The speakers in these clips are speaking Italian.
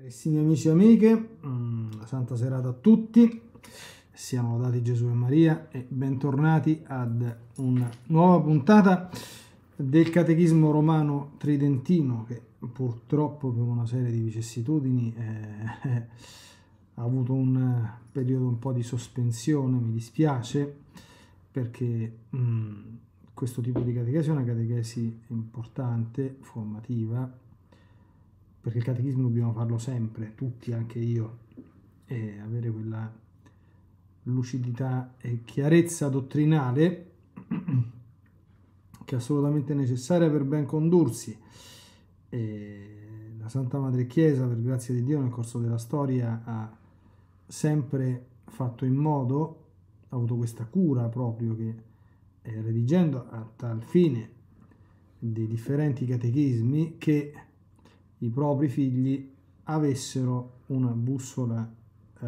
Carissimi amici e amiche, mm, la santa serata a tutti, siamo dati Gesù e Maria e bentornati ad una nuova puntata del Catechismo Romano Tridentino che purtroppo per una serie di vicissitudini eh, eh ha avuto un periodo un po' di sospensione, mi dispiace perché mh, mm, questo tipo di catechesi è una catechesi importante, formativa, perché il catechismo dobbiamo farlo sempre, tutti, anche io, e avere quella lucidità e chiarezza dottrinale che è assolutamente necessaria per ben condursi. E la Santa Madre Chiesa, per grazia di Dio, nel corso della storia ha sempre fatto in modo, ha avuto questa cura proprio che eh, redigendo a tal fine dei differenti catechismi che i propri figli avessero una bussola eh,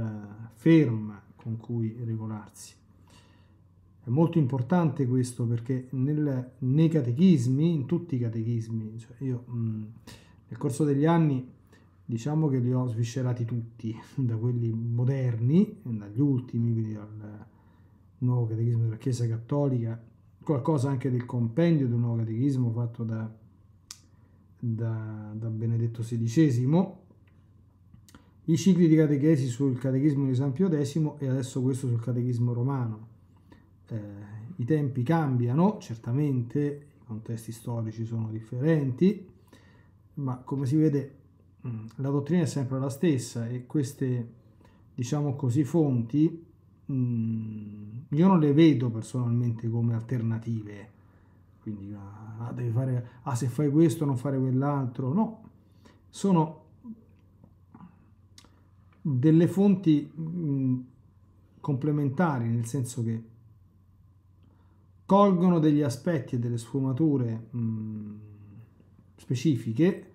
ferma con cui regolarsi. È molto importante questo perché nel, nei catechismi, in tutti i catechismi, cioè io mh, nel corso degli anni diciamo che li ho sviscerati tutti, da quelli moderni, dagli ultimi, quindi dal nuovo catechismo della Chiesa Cattolica, qualcosa anche del compendio del nuovo catechismo fatto da da, da Benedetto XVI, i cicli di catechesi sul catechismo di San Pio X e adesso questo sul catechismo romano. Eh, I tempi cambiano, certamente i contesti storici sono differenti, ma come si vede mm, la dottrina è sempre la stessa e queste, diciamo così, fonti mh, mm, io non le vedo personalmente come alternative quindi ah, ah, devi fare, ah se fai questo non fare quell'altro, no, sono delle fonti mm, complementari, nel senso che colgono degli aspetti e delle sfumature mh, mm, specifiche,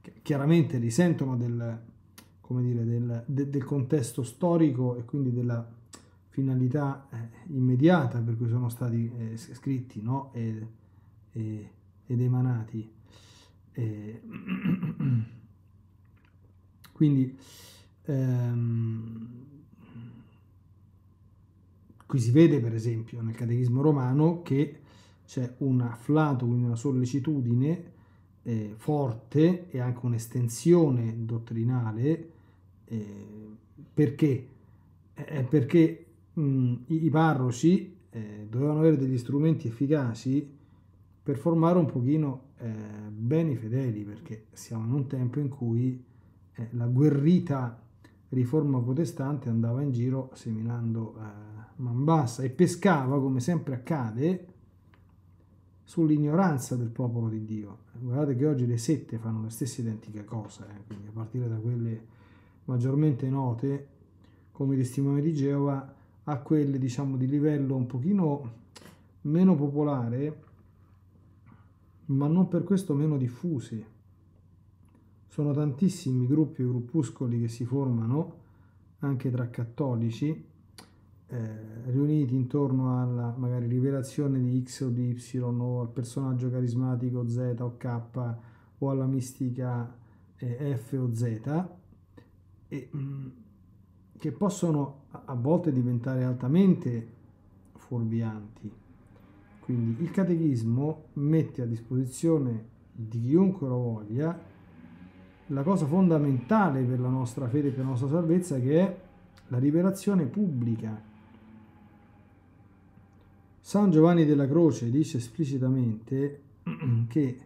che chiaramente risentono del, dire, del, de, del, contesto storico e quindi della finalità eh, immediata per cui sono stati eh, scritti, no? e, e, ed emanati. E quindi ehm, qui si vede per esempio nel Catechismo romano che c'è un afflato, quindi una sollecitudine eh, forte e anche un'estensione dottrinale eh, perché? Eh, eh perché mh, i, i parroci eh, dovevano avere degli strumenti efficaci per formare un pochino eh, bene i fedeli, perché siamo in un tempo in cui eh, la guerrita riforma protestante andava in giro seminando eh, man bassa e pescava, come sempre accade, sull'ignoranza del popolo di Dio. Guardate che oggi le sette fanno la stessa identica cosa, eh, quindi a partire da quelle maggiormente note come testimoni di Geova a quelle diciamo di livello un pochino meno popolare ma non per questo meno diffusi. Sono tantissimi gruppi e gruppuscoli che si formano anche tra cattolici, eh, riuniti intorno alla magari rivelazione di X o di Y o al personaggio carismatico Z o K o alla mistica eh, F o Z, e, mh, mm, che possono a volte diventare altamente fuorvianti quindi il catechismo mette a disposizione di chiunque lo voglia la cosa fondamentale per la nostra fede e per la nostra salvezza che è la rivelazione pubblica. San Giovanni della Croce dice esplicitamente che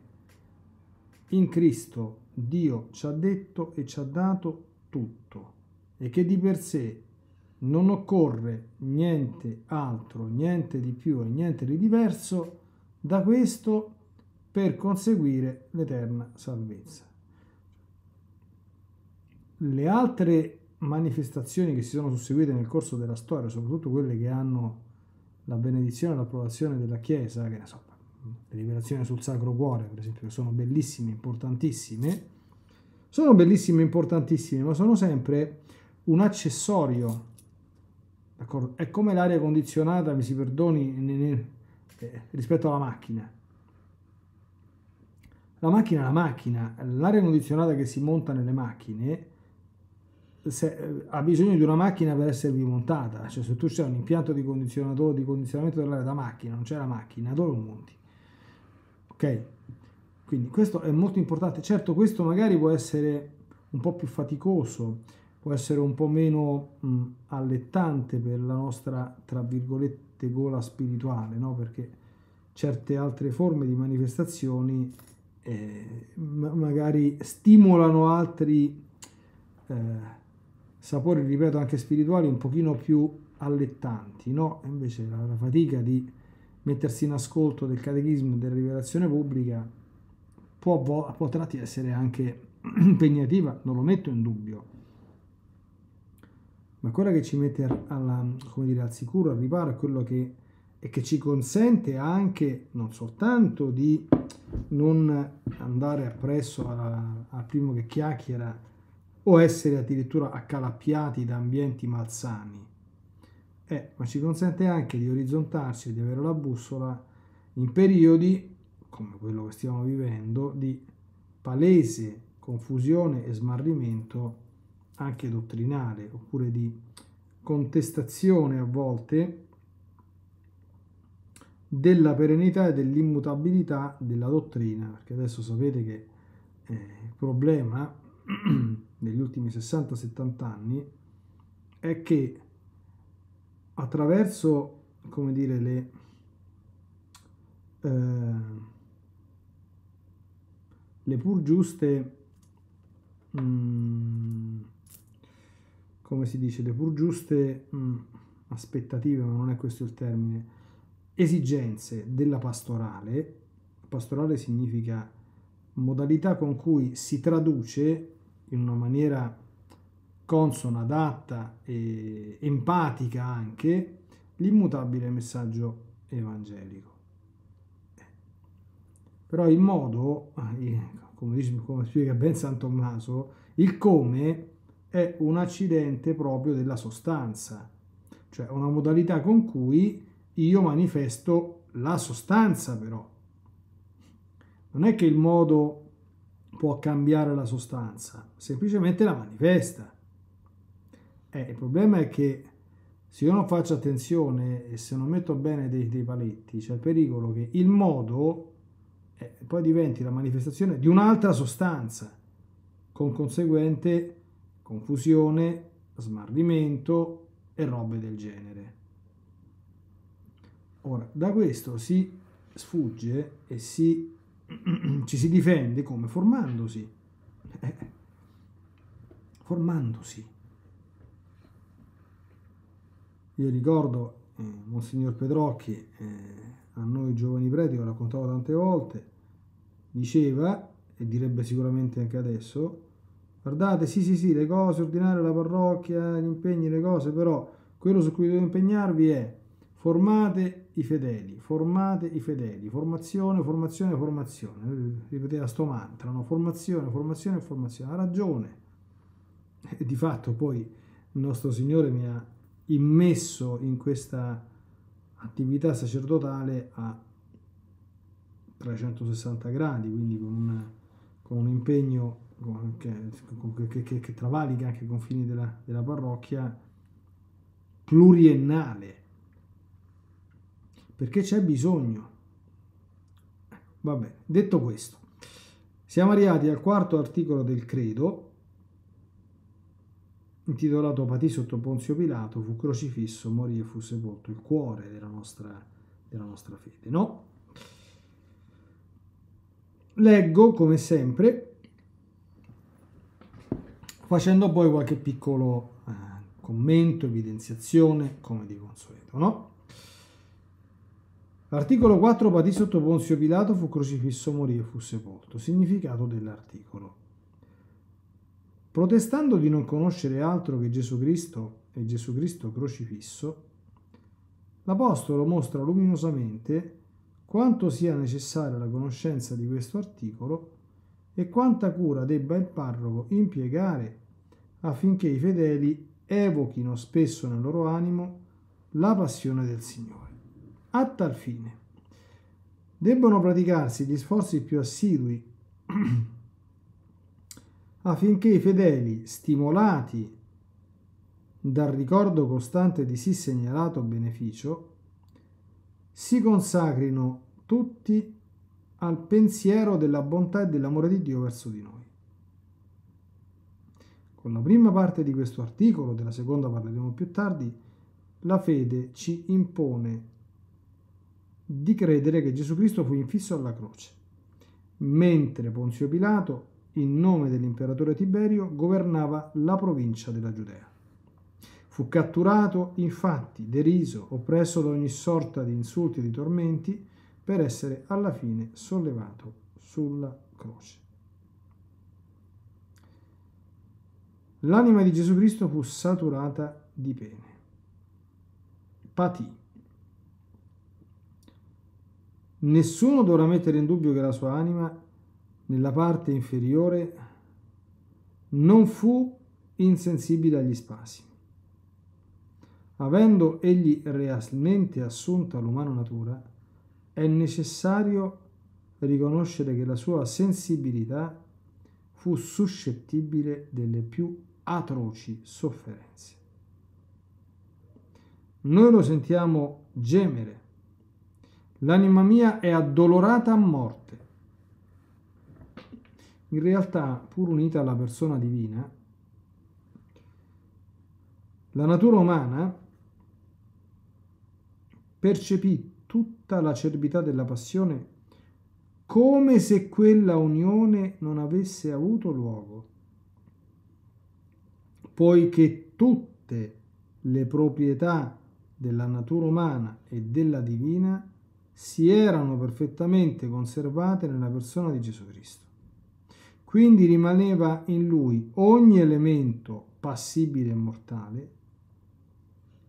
in Cristo Dio ci ha detto e ci ha dato tutto e che di per sé non occorre niente altro, niente di più e niente di diverso da questo per conseguire l'eterna salvezza. Le altre manifestazioni che si sono susseguite nel corso della storia, soprattutto quelle che hanno la benedizione e l'approvazione della Chiesa, che ne so, le rivelazioni sul Sacro Cuore, per esempio, che sono bellissime, importantissime, sono bellissime, importantissime, ma sono sempre un accessorio d'accordo? È come l'aria condizionata, mi si perdoni, eh, rispetto alla macchina. La macchina è la macchina, l'aria condizionata che si monta nelle macchine se, eh, ha bisogno di una macchina per esservi montata, cioè se tu c'è un impianto di condizionatore, di condizionamento dell'aria da macchina, non c'è la macchina, dove lo monti? Ok? Quindi questo è molto importante. Certo, questo magari può essere un po' più faticoso, può essere un po' meno mh, allettante per la nostra, tra virgolette, gola spirituale, no? perché certe altre forme di manifestazioni eh, ma magari stimolano altri eh, sapori, ripeto, anche spirituali un pochino più allettanti, no? invece la, la fatica di mettersi in ascolto del catechismo e della rivelazione pubblica può, può tratti essere anche impegnativa, non lo metto in dubbio, ma quella che ci mette alla, dire, al sicuro, al riparo, è quello che, è che ci consente anche non soltanto di non andare appresso al primo che chiacchiera o essere addirittura accalappiati da ambienti malsani, eh, ma ci consente anche di orizzontarci, di avere la bussola in periodi come quello che stiamo vivendo di palese confusione e smarrimento anche dottrinale oppure di contestazione a volte della perenità e dell'immutabilità della dottrina, perché adesso sapete che eh, il problema degli ultimi 60-70 anni è che attraverso come dire le eh, le pur giuste mh, mm, come si dice, le pur giuste mh, mm, aspettative, ma non è questo il termine, esigenze della pastorale, pastorale significa modalità con cui si traduce in una maniera consona, adatta e empatica anche l'immutabile messaggio evangelico. Però il modo, eh, come, dice, come spiega ben San Tommaso, il come è un accidente proprio della sostanza, cioè una modalità con cui io manifesto la sostanza però. Non è che il modo può cambiare la sostanza, semplicemente la manifesta. Eh, il problema è che se io non faccio attenzione e se non metto bene dei, dei paletti, c'è il pericolo che il modo eh, poi diventi la manifestazione di un'altra sostanza, con conseguente confusione, smarrimento e robe del genere. Ora, da questo si sfugge e si, ci si difende come formandosi. formandosi. Io ricordo eh, Monsignor Pedrocchi, eh, a noi giovani preti, lo raccontavo tante volte, diceva, e direbbe sicuramente anche adesso, guardate, sì, sì, sì, le cose, ordinare la parrocchia, gli impegni, le cose, però quello su cui dovete impegnarvi è formate i fedeli, formate i fedeli, formazione, formazione, formazione. Ripeteva sto mantra, no? formazione, formazione, formazione. Ha ragione. E di fatto poi il nostro Signore mi ha immesso in questa attività sacerdotale a 360 gradi, quindi con, una, con un impegno che, che, che, che travalica anche i confini della, della parrocchia pluriennale perché c'è bisogno. Va bene, detto questo, siamo arrivati al quarto articolo del credo, intitolato Patì sotto Ponzio Pilato, fu crocifisso, morì e fu sepolto, il cuore della nostra, della nostra fede, no? Leggo, come sempre, facendo poi qualche piccolo eh, commento, evidenziazione, come di consueto. No? L'articolo 4 patì sotto Ponzio Pilato, fu crocifisso, morì e fu sepolto. Significato dell'articolo. Protestando di non conoscere altro che Gesù Cristo e Gesù Cristo crocifisso, l'Apostolo mostra luminosamente quanto sia necessaria la conoscenza di questo articolo e quanta cura debba il parroco impiegare affinché i fedeli evochino spesso nel loro animo la passione del Signore. A tal fine debbono praticarsi gli sforzi più assidui affinché i fedeli, stimolati dal ricordo costante di sì segnalato beneficio, si consacrino tutti al pensiero della bontà e dell'amore di Dio verso di noi. Con la prima parte di questo articolo, della seconda parleremo più tardi, la fede ci impone di credere che Gesù Cristo fu infisso alla croce, mentre Ponzio Pilato, in nome dell'imperatore Tiberio, governava la provincia della Giudea. Fu catturato, infatti, deriso, oppresso da ogni sorta di insulti e di tormenti, per essere alla fine sollevato sulla croce. L'anima di Gesù Cristo fu saturata di pene. Patì. Nessuno dovrà mettere in dubbio che la sua anima, nella parte inferiore, non fu insensibile agli spasimi. Avendo egli realmente assunta l'umana natura, è necessario riconoscere che la sua sensibilità fu suscettibile delle più atroci sofferenze. Noi lo sentiamo gemere. L'anima mia è addolorata a morte. In realtà, pur unita alla persona divina, la natura umana percepì tutta l'acerbità della passione come se quella unione non avesse avuto luogo, poiché tutte le proprietà della natura umana e della divina si erano perfettamente conservate nella persona di Gesù Cristo. Quindi rimaneva in lui ogni elemento passibile e mortale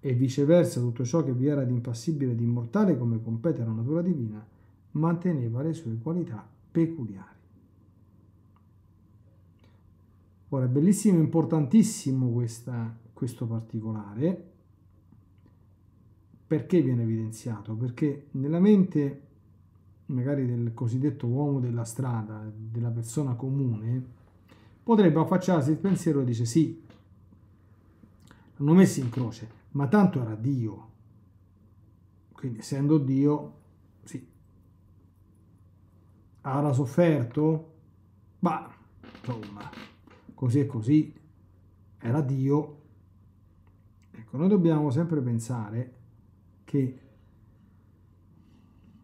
e viceversa tutto ciò che vi era di impassibile ed immortale come compete alla natura divina, manteneva le sue qualità peculiari. Ora è bellissimo, e importantissimo questa, questo particolare, perché viene evidenziato? Perché nella mente magari del cosiddetto uomo della strada, della persona comune, potrebbe affacciarsi il pensiero e dice sì, l'hanno messo in croce, ma tanto era Dio. Quindi essendo Dio, sì. Avrà sofferto? Ma, insomma, così e così, era Dio. Ecco, noi dobbiamo sempre pensare che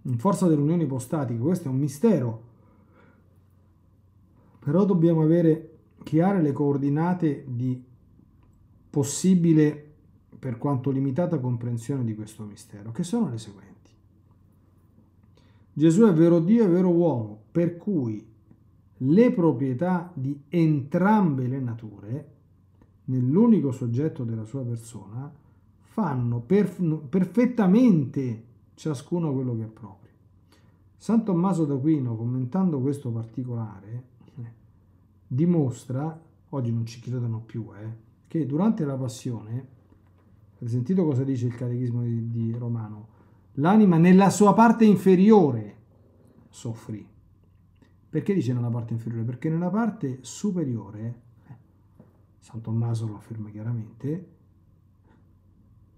in forza dell'unione ipostatica, questo è un mistero, però dobbiamo avere chiare le coordinate di possibile per quanto limitata comprensione di questo mistero, che sono le seguenti. Gesù è vero Dio e vero uomo, per cui le proprietà di entrambe le nature, nell'unico soggetto della sua persona, fanno perf- perfettamente ciascuno quello che è proprio. San Tommaso d'Aquino, commentando questo particolare, dimostra, oggi non ci credono più, eh, che durante la passione Avete sentito cosa dice il catechismo di, di Romano? L'anima nella sua parte inferiore soffrì. Perché dice nella parte inferiore? Perché nella parte superiore, eh, San Tommaso lo afferma chiaramente,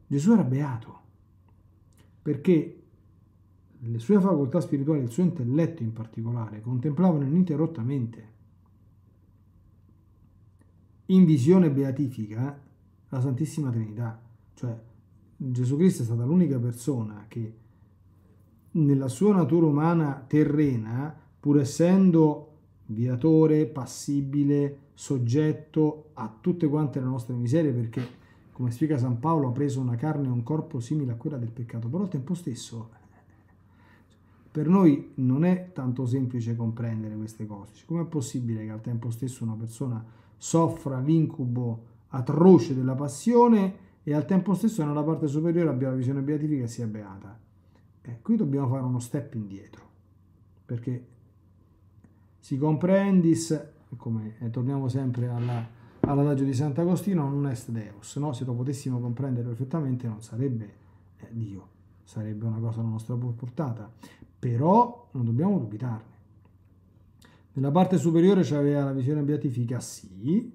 Gesù era beato, perché le sue facoltà spirituali, il suo intelletto in particolare, contemplavano ininterrottamente. In visione beatifica la Santissima Trinità. Cioè, Gesù Cristo è stata l'unica persona che nella sua natura umana terrena, pur essendo viatore, passibile, soggetto a tutte quante le nostre miserie, perché come spiega San Paolo ha preso una carne e un corpo simile a quella del peccato, però al tempo stesso per noi non è tanto semplice comprendere queste cose. Cioè, com'è possibile che al tempo stesso una persona soffra l'incubo atroce della passione e al tempo stesso nella parte superiore abbiamo la visione beatifica e sia beata. Eh, qui dobbiamo fare uno step indietro, perché si comprendis, come eh, torniamo sempre alla, all'adagio di Sant'Agostino, non est Deus, no? se lo potessimo comprendere perfettamente non sarebbe eh, Dio, sarebbe una cosa alla nostra portata, però non dobbiamo dubitarne. Nella parte superiore c'aveva la visione beatifica, sì,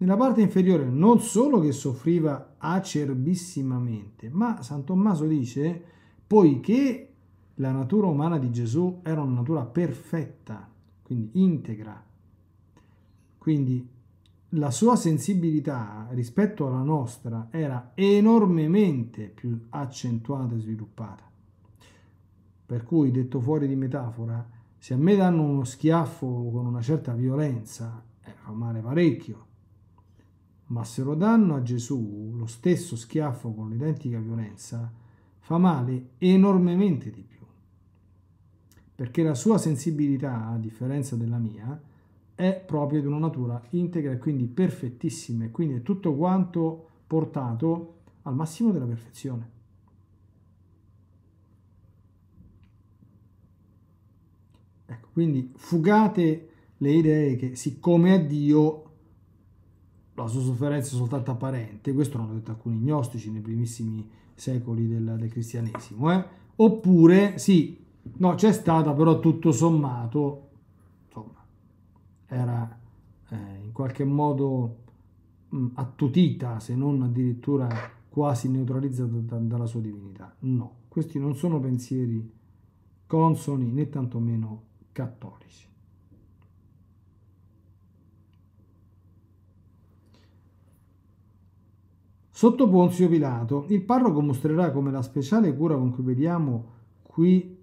nella parte inferiore non solo che soffriva acerbissimamente, ma San Tommaso dice, poiché la natura umana di Gesù era una natura perfetta, quindi integra, quindi la sua sensibilità rispetto alla nostra era enormemente più accentuata e sviluppata. Per cui, detto fuori di metafora, se a me danno uno schiaffo con una certa violenza, eh, fa male parecchio ma se lo danno a Gesù lo stesso schiaffo con l'identica violenza, fa male enormemente di più. Perché la sua sensibilità, a differenza della mia, è proprio di una natura integra e quindi perfettissima, e quindi è tutto quanto portato al massimo della perfezione. Ecco, quindi fugate le idee che siccome è Dio la sua sofferenza è soltanto apparente, questo l'hanno detto alcuni gnostici nei primissimi secoli del, del cristianesimo, eh? oppure sì, no, c'è stata però tutto sommato, insomma, era eh, in qualche modo mh, mm, attutita, se non addirittura quasi neutralizzata da, dalla sua divinità. No, questi non sono pensieri consoni né tantomeno cattolici. Sotto Ponzio Pilato, il parroco mostrerà come la speciale cura con cui vediamo qui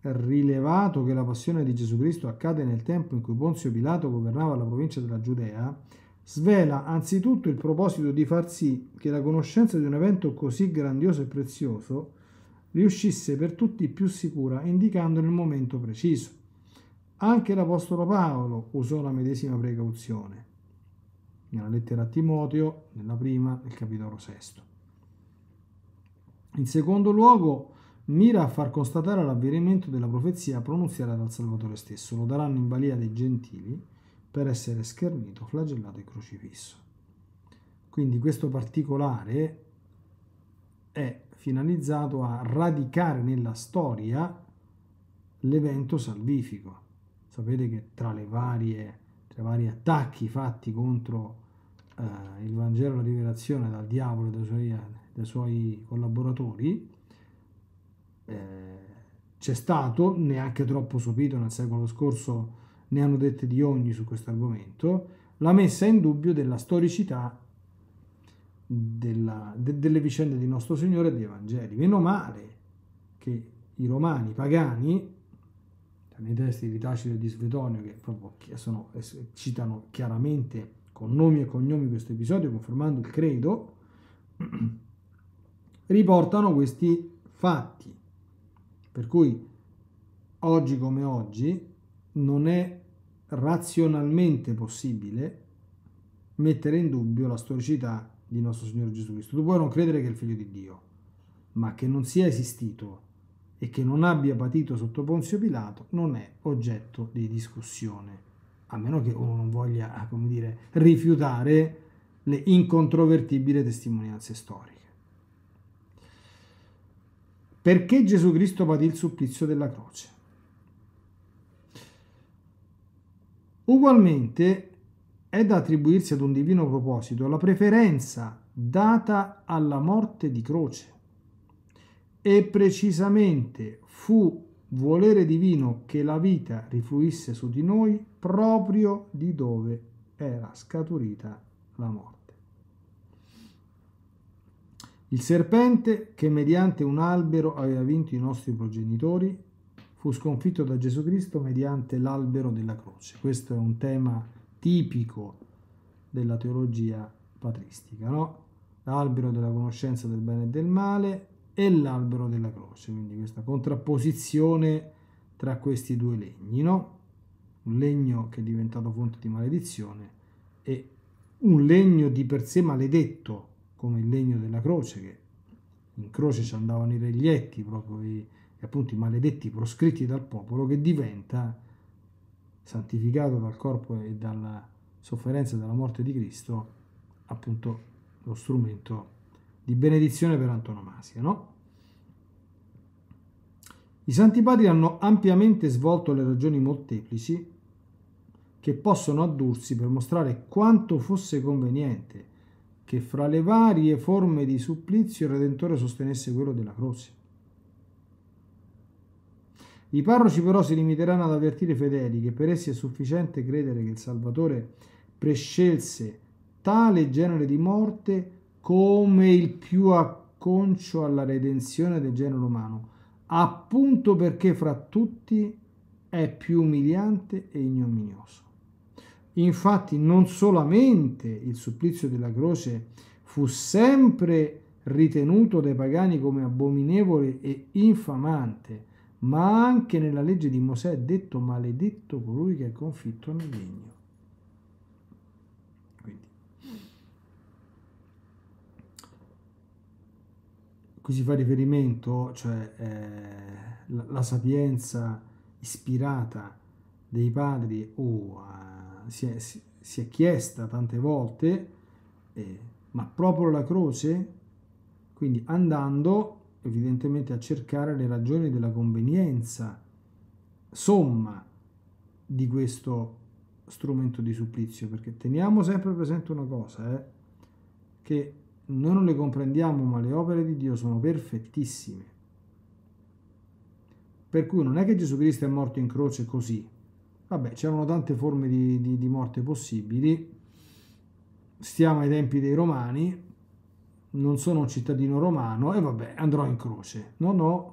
rilevato che la passione di Gesù Cristo accade nel tempo in cui Ponzio Pilato governava la provincia della Giudea, svela anzitutto il proposito di far sì che la conoscenza di un evento così grandioso e prezioso riuscisse per tutti più sicura indicando il momento preciso. Anche l'Apostolo Paolo usò la medesima precauzione nella lettera a Timoteo, nella prima, nel capitolo sesto. In secondo luogo, mira a far constatare l'avverimento della profezia pronunziata dal Salvatore stesso. Lo daranno in balia dei gentili per essere schernito, flagellato e crocifisso. Quindi questo particolare è finalizzato a radicare nella storia l'evento salvifico. Sapete che tra, le varie, tra vari attacchi fatti contro eh, il Vangelo la rivelazione dal diavolo e dai suoi, dai suoi collaboratori, eh, c'è stato, neanche troppo sopito nel secolo scorso, ne hanno dette di ogni su questo argomento, la messa in dubbio della storicità della, de, delle vicende di nostro Signore e dei Vangeli. Meno male che i romani pagani, nei testi di Tacito e di Svetonio, che proprio sono, citano chiaramente con nomi e cognomi questo episodio, confermando il credo, riportano questi fatti. Per cui oggi come oggi non è razionalmente possibile mettere in dubbio la storicità di nostro Signore Gesù Cristo. Tu puoi non credere che è il figlio di Dio, ma che non sia esistito e che non abbia patito sotto Ponzio Pilato non è oggetto di discussione a meno che uno non voglia, eh, come dire, rifiutare le incontrovertibili testimonianze storiche. Perché Gesù Cristo patì il supplizio della croce? Ugualmente è da attribuirsi ad un divino proposito la preferenza data alla morte di croce e precisamente fu volere divino che la vita rifluisse su di noi proprio di dove era scaturita la morte. Il serpente che mediante un albero aveva vinto i nostri progenitori fu sconfitto da Gesù Cristo mediante l'albero della croce. Questo è un tema tipico della teologia patristica, no? L'albero della conoscenza del bene e del male, e l'albero della croce, quindi questa contrapposizione tra questi due legni, no? un legno che è diventato fonte di maledizione e un legno di per sé maledetto, come il legno della croce, che in croce ci andavano i reglietti, proprio i, appunto i maledetti proscritti dal popolo, che diventa santificato dal corpo e dalla sofferenza e dalla morte di Cristo, appunto lo strumento di benedizione per antonomasia, no? I Santi Padri hanno ampiamente svolto le ragioni molteplici che possono addursi per mostrare quanto fosse conveniente che fra le varie forme di supplizio il Redentore sostenesse quello della croce. I parroci però si limiteranno ad avvertire i fedeli che per essi è sufficiente credere che il Salvatore prescelse tale genere di morte come il più acconcio alla redenzione del genere umano, appunto perché fra tutti è più umiliante e ignominioso. Infatti non solamente il supplizio della croce fu sempre ritenuto dai pagani come abominevole e infamante, ma anche nella legge di Mosè è detto maledetto colui che è confitto nel legno. cui si fa riferimento, cioè eh, la, la, sapienza ispirata dei padri o oh, eh, si, è, si, si, è, chiesta tante volte, eh, ma proprio la croce? Quindi andando evidentemente a cercare le ragioni della convenienza somma di questo strumento di supplizio, perché teniamo sempre presente una cosa, eh, che noi non le comprendiamo, ma le opere di Dio sono perfettissime. Per cui non è che Gesù Cristo è morto in croce così. Vabbè, c'erano tante forme di, di, di morte possibili. Stiamo ai tempi dei romani, non sono un cittadino romano e vabbè, andrò in croce. No, no.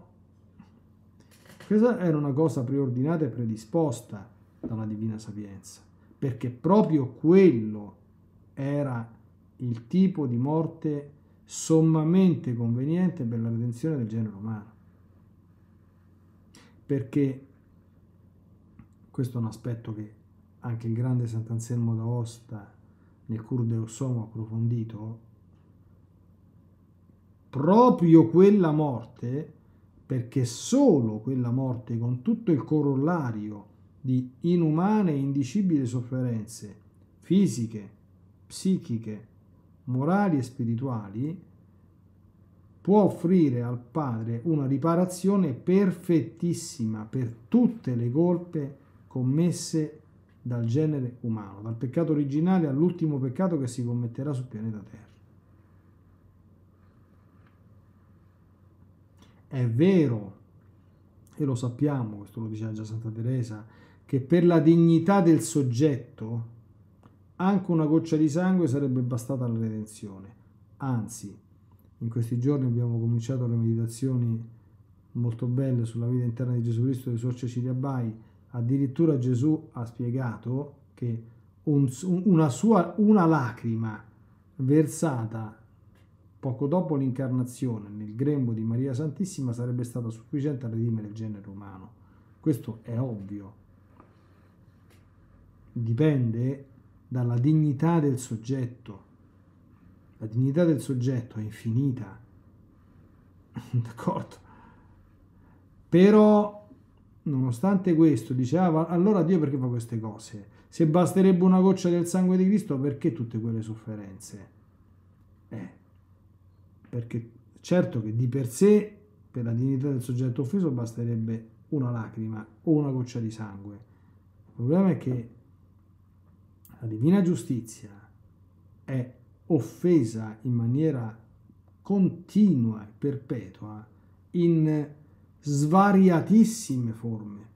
Questa era una cosa preordinata e predisposta dalla divina sapienza, perché proprio quello era il tipo di morte sommamente conveniente per la redenzione del genere umano. Perché questo è un aspetto che anche il grande Sant'Anselmo d'Aosta nel Cur de ha approfondito, proprio quella morte, perché solo quella morte con tutto il corollario di inumane e indicibili sofferenze fisiche, psichiche, morali e spirituali, può offrire al Padre una riparazione perfettissima per tutte le colpe commesse dal genere umano, dal peccato originale all'ultimo peccato che si commetterà sul pianeta Terra. È vero, e lo sappiamo, questo lo diceva già Santa Teresa, che per la dignità del soggetto anche una goccia di sangue sarebbe bastata alla redenzione. Anzi, in questi giorni abbiamo cominciato le meditazioni molto belle sulla vita interna di Gesù Cristo e Suor Cecilia Bai. Addirittura Gesù ha spiegato che un, una, sua, una lacrima versata poco dopo l'incarnazione nel grembo di Maria Santissima sarebbe stata sufficiente a redimere il genere umano. Questo è ovvio. Dipende dalla dignità del soggetto. La dignità del soggetto è infinita. D'accordo? Però, nonostante questo, diceva, ah, allora Dio perché fa queste cose? Se basterebbe una goccia del sangue di Cristo, perché tutte quelle sofferenze? Eh, perché certo che di per sé, per la dignità del soggetto offeso, basterebbe una lacrima o una goccia di sangue. Il problema è che la divina giustizia è offesa in maniera continua e perpetua in svariatissime forme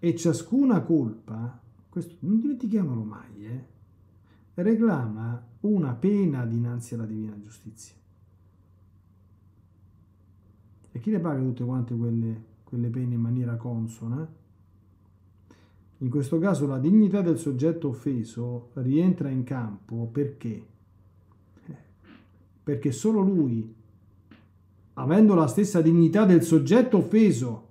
e ciascuna colpa, questo non dimentichiamolo mai, eh, reclama una pena dinanzi alla divina giustizia. E chi le paga tutte quante quelle, quelle pene in maniera consona? In questo caso la dignità del soggetto offeso rientra in campo perché? Perché solo lui, avendo la stessa dignità del soggetto offeso,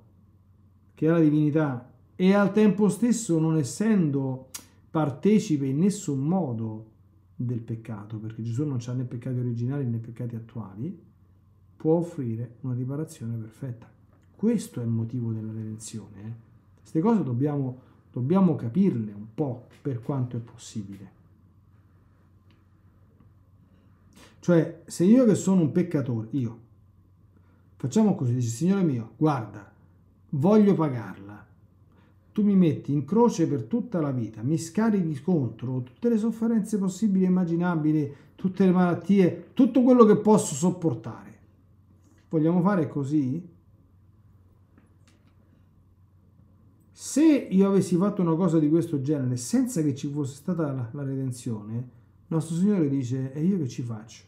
che è la divinità, e al tempo stesso non essendo partecipe in nessun modo del peccato, perché Gesù non ha né peccati originali né peccati attuali, può offrire una riparazione perfetta. Questo è il motivo della redenzione. Queste eh? cose dobbiamo Dobbiamo capirle un po' per quanto è possibile. Cioè, se io che sono un peccatore, io, facciamo così, dici, Signore mio, guarda, voglio pagarla. Tu mi metti in croce per tutta la vita, mi scarichi contro tutte le sofferenze possibili e immaginabili, tutte le malattie, tutto quello che posso sopportare. Vogliamo fare così? se io avessi fatto una cosa di questo genere senza che ci fosse stata la, la redenzione, nostro Signore dice, e io che ci faccio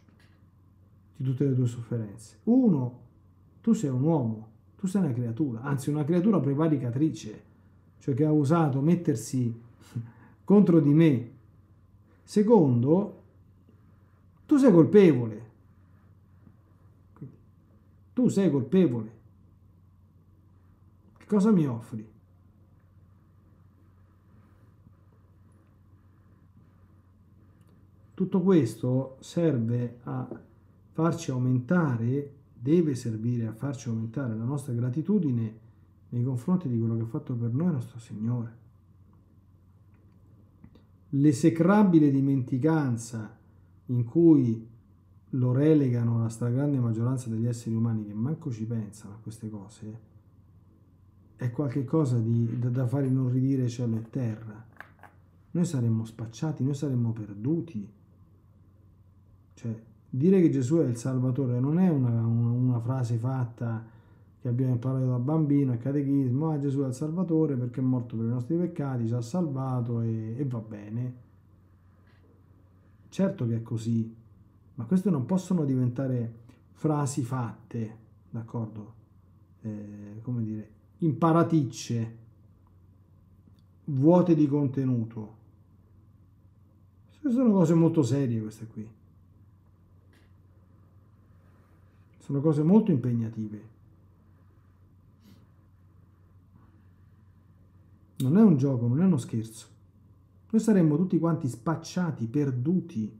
di tutte le tue sofferenze? Uno, tu sei un uomo, tu sei una creatura, anzi una creatura prevaricatrice, cioè che ha usato mettersi contro di me. Secondo, tu sei colpevole, tu sei colpevole. Che cosa mi offri? Tutto questo serve a farci aumentare, deve servire a farci aumentare la nostra gratitudine nei confronti di quello che ha fatto per noi nostro Signore. L'esecrabile dimenticanza in cui lo relegano la stragrande maggioranza degli esseri umani che manco ci pensano a queste cose, è qualcosa da, da fare inorridire cielo e terra. Noi saremmo spacciati, noi saremmo perduti cioè, dire che Gesù è il Salvatore non è una, una, una frase fatta che abbiamo imparato da bambino al catechismo, ah Gesù è il Salvatore perché è morto per i nostri peccati, ci ha salvato e, e va bene. Certo che è così, ma queste non possono diventare frasi fatte, d'accordo? Eh, come dire, imparaticce, vuote di contenuto. Sono cose molto serie queste qui. sono cose molto impegnative. Non è un gioco, non è uno scherzo. Noi saremmo tutti quanti spacciati, perduti,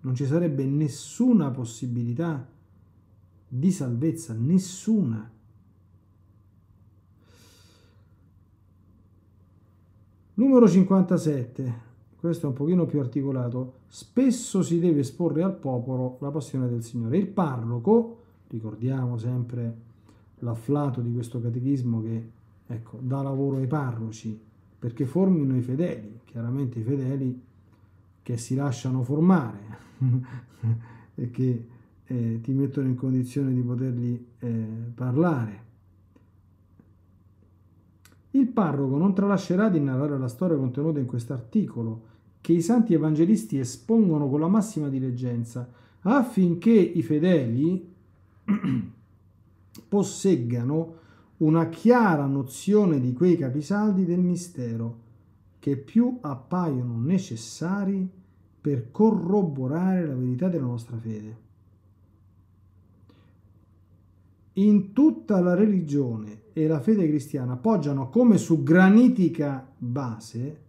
non ci sarebbe nessuna possibilità di salvezza, nessuna. Numero 57, questo è un pochino più articolato, spesso si deve esporre al popolo la passione del Signore. Il parroco ricordiamo sempre l'afflato di questo catechismo che ecco, dà lavoro ai parroci perché formino i fedeli, chiaramente i fedeli che si lasciano formare e che eh, ti mettono in condizione di poterli eh, parlare. Il parroco non tralascerà di narrare la storia contenuta in quest'articolo che i santi evangelisti espongono con la massima diligenza affinché i fedeli posseggano una chiara nozione di quei capisaldi del mistero che più appaiono necessari per corroborare la verità della nostra fede. In tutta la religione e la fede cristiana poggiano come su granitica base,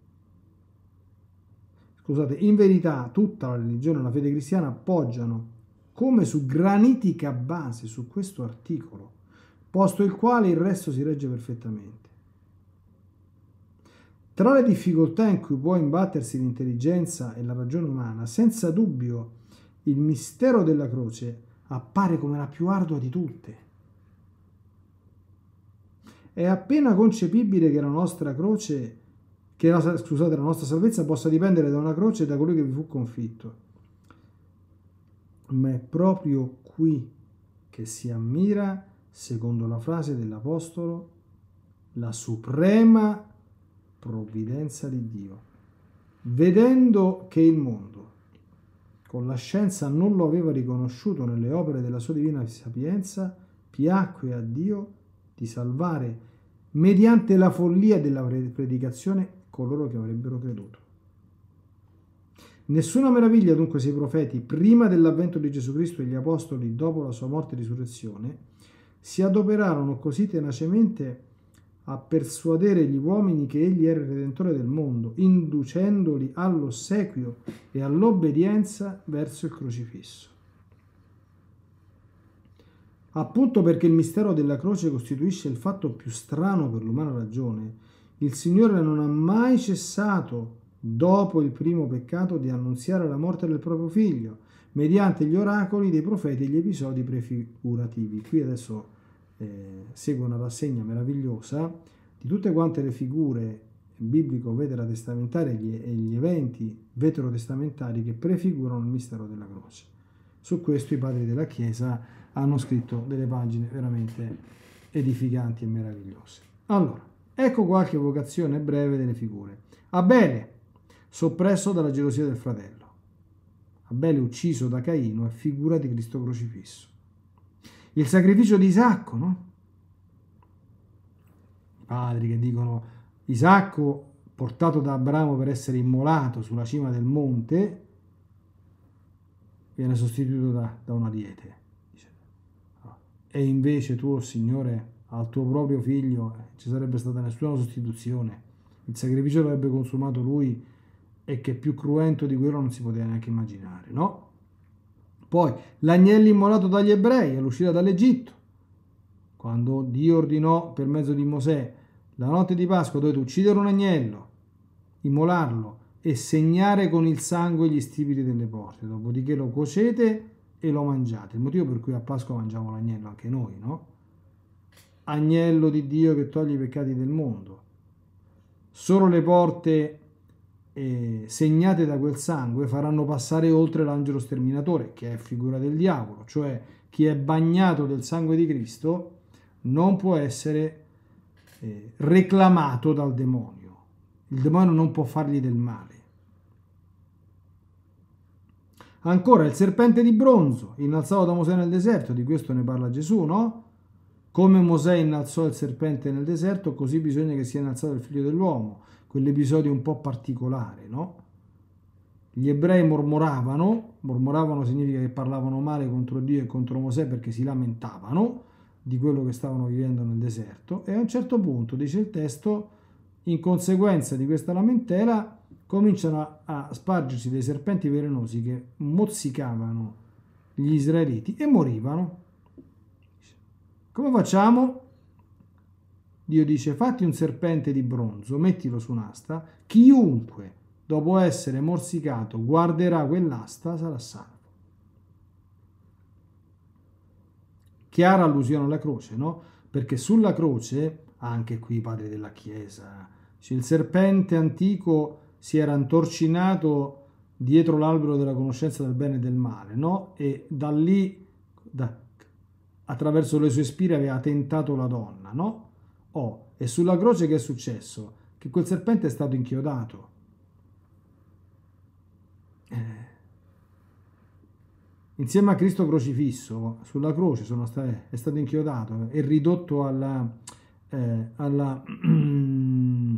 scusate, in verità tutta la religione e la fede cristiana poggiano come su granitica base su questo articolo, posto il quale il resto si regge perfettamente. Tra le difficoltà in cui può imbattersi l'intelligenza e la ragione umana, senza dubbio il mistero della croce appare come la più ardua di tutte. È appena concepibile che la nostra croce, che la, scusate, la nostra salvezza possa dipendere da una croce e da colui che vi fu conflitto ma è proprio qui che si ammira, secondo la frase dell'Apostolo, la suprema provvidenza di Dio. Vedendo che il mondo, con la scienza, non lo aveva riconosciuto nelle opere della sua divina sapienza, piacque a Dio di salvare mediante la follia della predicazione coloro che avrebbero creduto. Nessuna meraviglia dunque se i profeti, prima dell'avvento di Gesù Cristo e gli apostoli, dopo la sua morte e risurrezione, si adoperarono così tenacemente a persuadere gli uomini che egli era il Redentore del mondo, inducendoli all'ossequio e all'obbedienza verso il crocifisso. Appunto perché il mistero della croce costituisce il fatto più strano per l'umana ragione, il Signore non ha mai cessato di dopo il primo peccato, di annunziare la morte del proprio figlio, mediante gli oracoli dei profeti e gli episodi prefigurativi. Qui adesso eh, segue una rassegna meravigliosa di tutte quante le figure biblico-veterotestamentari e gli eventi veterotestamentari che prefigurano il mistero della croce. Su questo i padri della Chiesa hanno scritto delle pagine veramente edificanti e meravigliose. Allora, ecco qualche vocazione breve delle figure. Abele, soppresso dalla gelosia del fratello. Abele ucciso da Caino è figura di Cristo crocifisso. Il sacrificio di Isacco, no? I padri che dicono Isacco portato da Abramo per essere immolato sulla cima del monte, viene sostituito da, da un ariete. E invece tuo Signore, al tuo proprio figlio eh, ci sarebbe stata nessuna sostituzione. Il sacrificio l'avrebbe consumato lui e che più cruento di quello non si poteva neanche immaginare, no? Poi l'agnello immolato dagli ebrei all'uscita dall'Egitto, quando Dio ordinò per mezzo di Mosè la notte di Pasqua dovete uccidere un agnello, immolarlo e segnare con il sangue gli stipiti delle porte, dopodiché lo cuocete e lo mangiate. Il motivo per cui a Pasqua mangiamo l'agnello anche noi, no? Agnello di Dio che toglie i peccati del mondo. Solo le porte eh, segnate da quel sangue faranno passare oltre l'angelo sterminatore, che è figura del diavolo, cioè chi è bagnato del sangue di Cristo non può essere eh, reclamato dal demonio. Il demonio non può fargli del male. Ancora il serpente di bronzo, innalzato da Mosè nel deserto, di questo ne parla Gesù, no? Come Mosè innalzò il serpente nel deserto, così bisogna che sia innalzato il figlio dell'uomo quell'episodio un po' particolare, no? Gli ebrei mormoravano, mormoravano significa che parlavano male contro Dio e contro Mosè perché si lamentavano di quello che stavano vivendo nel deserto e a un certo punto, dice il testo, in conseguenza di questa lamentela cominciano a, spargersi dei serpenti velenosi che mozzicavano gli israeliti e morivano. Come facciamo? Dio dice fatti un serpente di bronzo, mettilo su un'asta, chiunque dopo essere morsicato guarderà quell'asta sarà salvo. Chiara allusione alla croce, no? Perché sulla croce, anche qui padre della Chiesa, cioè il serpente antico si era intorcinato dietro l'albero della conoscenza del bene e del male, no? E da lì, da, attraverso le sue spire, aveva tentato la donna, no? Oh, e sulla croce che è successo? Che quel serpente è stato inchiodato. Eh. Insieme a Cristo crocifisso, sulla croce sta- è stato inchiodato e ridotto alla, eh, alla,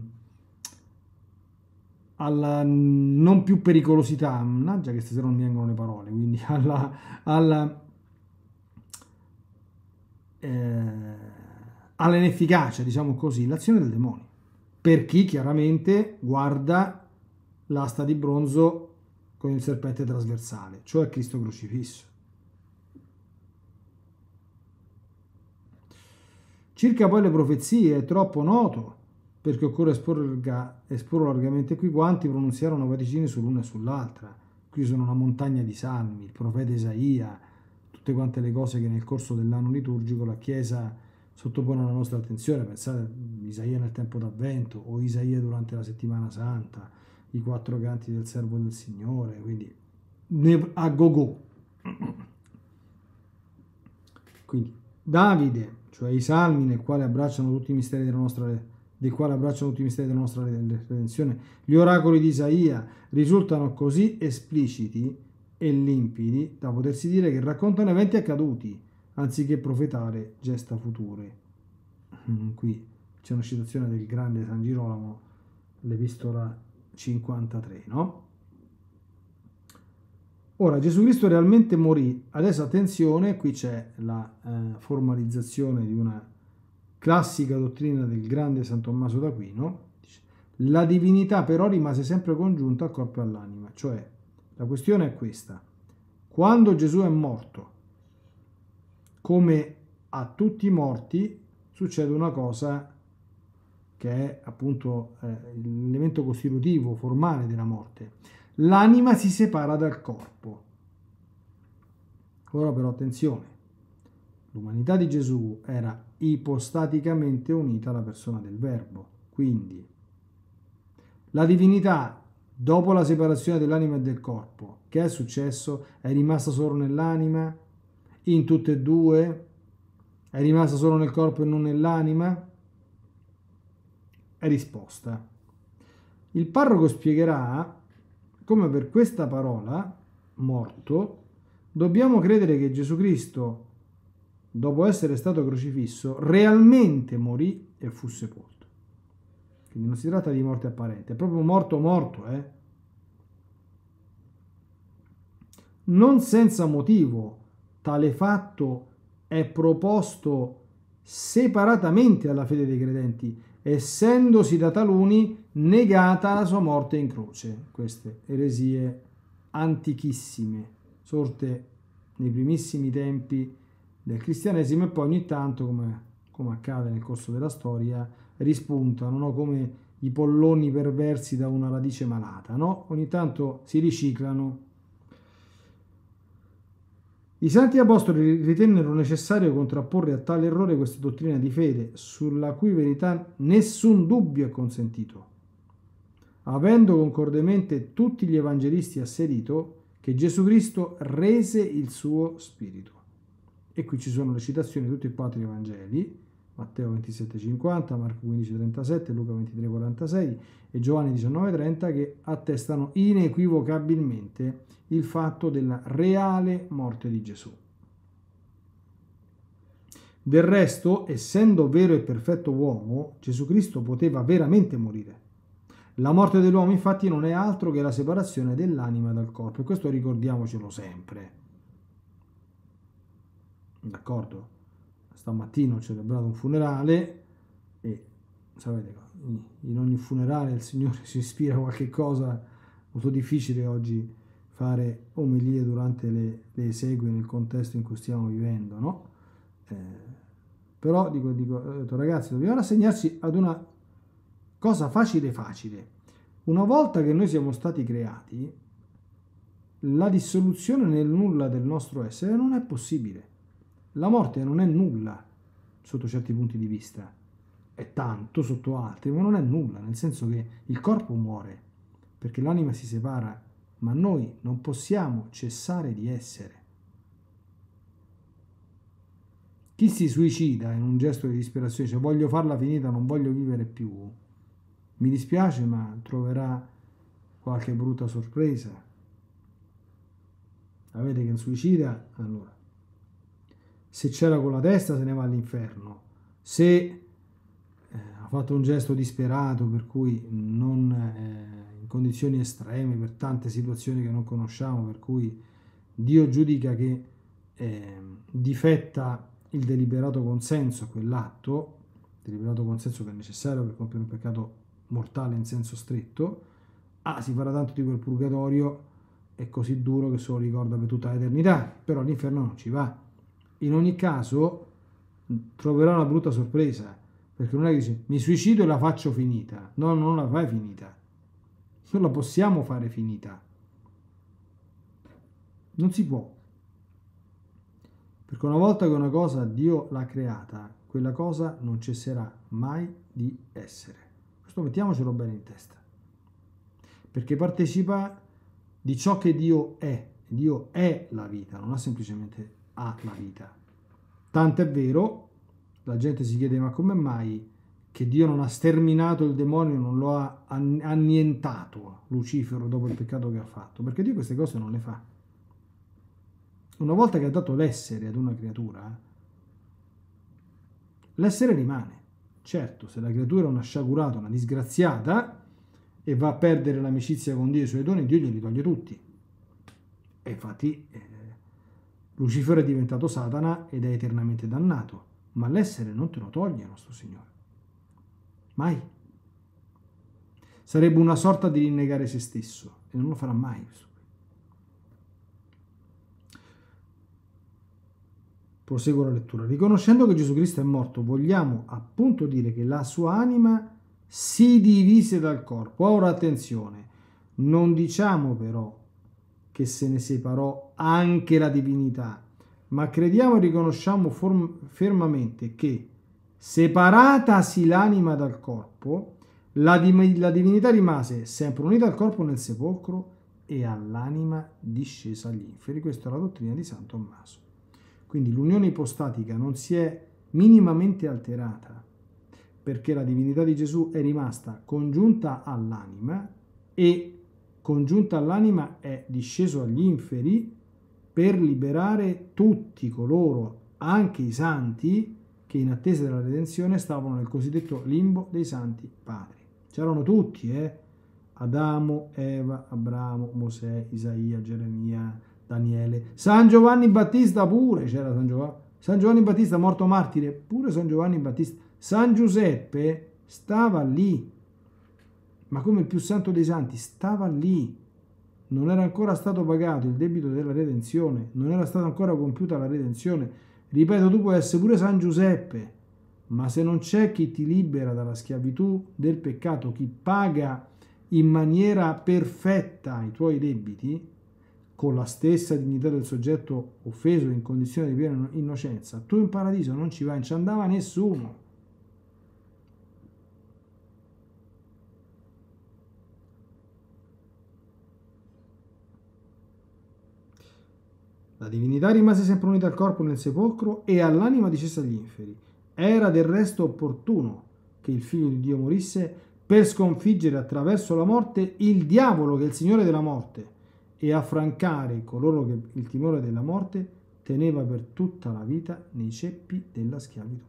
alla, non più pericolosità, mannaggia che stasera non mi vengono le parole, quindi alla, alla eh, all'inefficacia, diciamo così, l'azione del demonio. Per chi chiaramente guarda l'asta di bronzo con il serpente trasversale, cioè Cristo crocifisso. Circa poi le profezie, è troppo noto perché occorre esporre, largamente qui quanti pronunziarono vaticini sull'una e sull'altra. Qui sono una montagna di salmi, il profeta Isaia, tutte quante le cose che nel corso dell'anno liturgico la Chiesa sottopone alla nostra attenzione, pensate Isaia nel tempo d'avvento o Isaia durante la settimana santa, i quattro canti del servo del Signore, quindi a go-go. Quindi Davide, cioè i salmi nel quale abbracciano tutti i misteri della nostra dei quali abbracciano tutti i misteri della nostra redenzione. Gli oracoli di Isaia risultano così espliciti e limpidi da potersi dire che raccontano eventi accaduti anziché profetare gesta future. Mm, qui c'è una citazione del grande San Girolamo, l'epistola 53, no? Ora Gesù Cristo realmente morì, adesso attenzione, qui c'è la eh, formalizzazione di una classica dottrina del grande San Tommaso d'Aquino, la divinità però rimase sempre congiunta al corpo e all'anima, cioè la questione è questa, quando Gesù è morto come a tutti i morti succede una cosa che è appunto eh, l'elemento costitutivo, formale della morte. L'anima si separa dal corpo. Ora però attenzione, l'umanità di Gesù era ipostaticamente unita alla persona del Verbo, quindi la divinità dopo la separazione dell'anima e del corpo, che è successo? È rimasta solo nell'anima? in tutte e due? È rimasta solo nel corpo e non nell'anima? È risposta. Il parroco spiegherà come per questa parola, morto, dobbiamo credere che Gesù Cristo, dopo essere stato crocifisso, realmente morì e fu sepolto. Quindi non si tratta di morte apparente, è proprio morto morto, eh? Non senza motivo tale fatto è proposto separatamente alla fede dei credenti, essendosi da taluni negata la sua morte in croce. Queste eresie antichissime, sorte nei primissimi tempi del cristianesimo e poi ogni tanto, come, come accade nel corso della storia, rispuntano no? come i polloni perversi da una radice malata. No? Ogni tanto si riciclano i Santi Apostoli ritennero necessario contrapporre a tale errore questa dottrina di fede, sulla cui verità nessun dubbio è consentito. Avendo concordemente tutti gli evangelisti asserito che Gesù Cristo rese il suo spirito. E qui ci sono le citazioni di tutti e quattro i Vangeli, Matteo 27,50, Marco 15,37, Luca 23,46 e Giovanni 19,30 che attestano inequivocabilmente il fatto della reale morte di Gesù. Del resto, essendo vero e perfetto uomo, Gesù Cristo poteva veramente morire. La morte dell'uomo infatti non è altro che la separazione dell'anima dal corpo e questo ricordiamocelo sempre. D'accordo? stamattina ho celebrato un funerale e sapete, in ogni funerale il Signore si ispira a qualche cosa molto difficile oggi fare omelie durante le, le esegue nel contesto in cui stiamo vivendo, no? Eh, però dico, dico ragazzi, dobbiamo rassegnarci ad una cosa facile facile. Una volta che noi siamo stati creati, la dissoluzione nel nulla del nostro essere non è possibile. La morte non è nulla sotto certi punti di vista, è tanto sotto altri, ma non è nulla, nel senso che il corpo muore perché l'anima si separa, ma noi non possiamo cessare di essere. Chi si suicida in un gesto di disperazione, cioè voglio farla finita, non voglio vivere più, mi dispiace ma troverà qualche brutta sorpresa. Avete che il suicida, allora se c'era con la testa se ne va all'inferno, se eh, ha fatto un gesto disperato per cui non eh, in condizioni estreme, per tante situazioni che non conosciamo, per cui Dio giudica che eh, difetta il deliberato consenso a quell'atto, deliberato consenso che è necessario per compiere un peccato mortale in senso stretto, ah, si farà tanto di quel purgatorio è così duro che solo ricorda per tutta l'eternità, però all'inferno non ci va in ogni caso troverà una brutta sorpresa, perché non è che dice mi suicido e la faccio finita. No, non la fai finita. Non la possiamo fare finita. Non si può. Perché una volta che una cosa Dio l'ha creata, quella cosa non cesserà mai di essere. Questo mettiamocelo bene in testa. Perché partecipa di ciò che Dio è. Dio è la vita, non ha semplicemente ha la vita. Tant'è vero, la gente si chiede ma come mai che Dio non ha sterminato il demonio, non lo ha annientato Lucifero dopo il peccato che ha fatto? Perché Dio queste cose non le fa. Una volta che ha dato l'essere ad una creatura, l'essere rimane. Certo, se la creatura è una sciagurata, una disgraziata, e va a perdere l'amicizia con Dio e i suoi doni, Dio glieli toglie tutti. E infatti eh, Lucifero è diventato Satana ed è eternamente dannato, ma l'essere non te lo toglie nostro Signore. Mai. Sarebbe una sorta di rinnegare se stesso e non lo farà mai. Proseguo la lettura. Riconoscendo che Gesù Cristo è morto, vogliamo appunto dire che la sua anima si divise dal corpo. Ora attenzione, non diciamo però che se ne separò anche la divinità, ma crediamo e riconosciamo form- fermamente che, separatasi l'anima dal corpo, la, di- la divinità rimase sempre unita al corpo nel sepolcro e all'anima discesa agli inferi. Questa è la dottrina di San Tommaso. Quindi l'unione ipostatica non si è minimamente alterata perché la divinità di Gesù è rimasta congiunta all'anima e congiunta all'anima, è disceso agli inferi per liberare tutti coloro, anche i santi, che in attesa della redenzione stavano nel cosiddetto limbo dei santi padri. C'erano tutti, eh? Adamo, Eva, Abramo, Mosè, Isaia, Geremia, Daniele, San Giovanni Battista pure, c'era San Giovanni, San Giovanni Battista morto martire, pure San Giovanni Battista, San Giuseppe stava lì ma come il più santo dei santi stava lì, non era ancora stato pagato il debito della redenzione, non era stata ancora compiuta la redenzione. Ripeto, tu puoi essere pure San Giuseppe, ma se non c'è chi ti libera dalla schiavitù del peccato, chi paga in maniera perfetta i tuoi debiti, con la stessa dignità del soggetto offeso in condizione di piena innocenza, tu in paradiso non ci vai, non ci andava nessuno. La divinità rimase sempre unita al corpo nel sepolcro e all'anima discesa agli inferi. Era del resto opportuno che il figlio di Dio morisse per sconfiggere attraverso la morte il diavolo che è il Signore della morte e affrancare coloro che il timore della morte teneva per tutta la vita nei ceppi della schiavitù.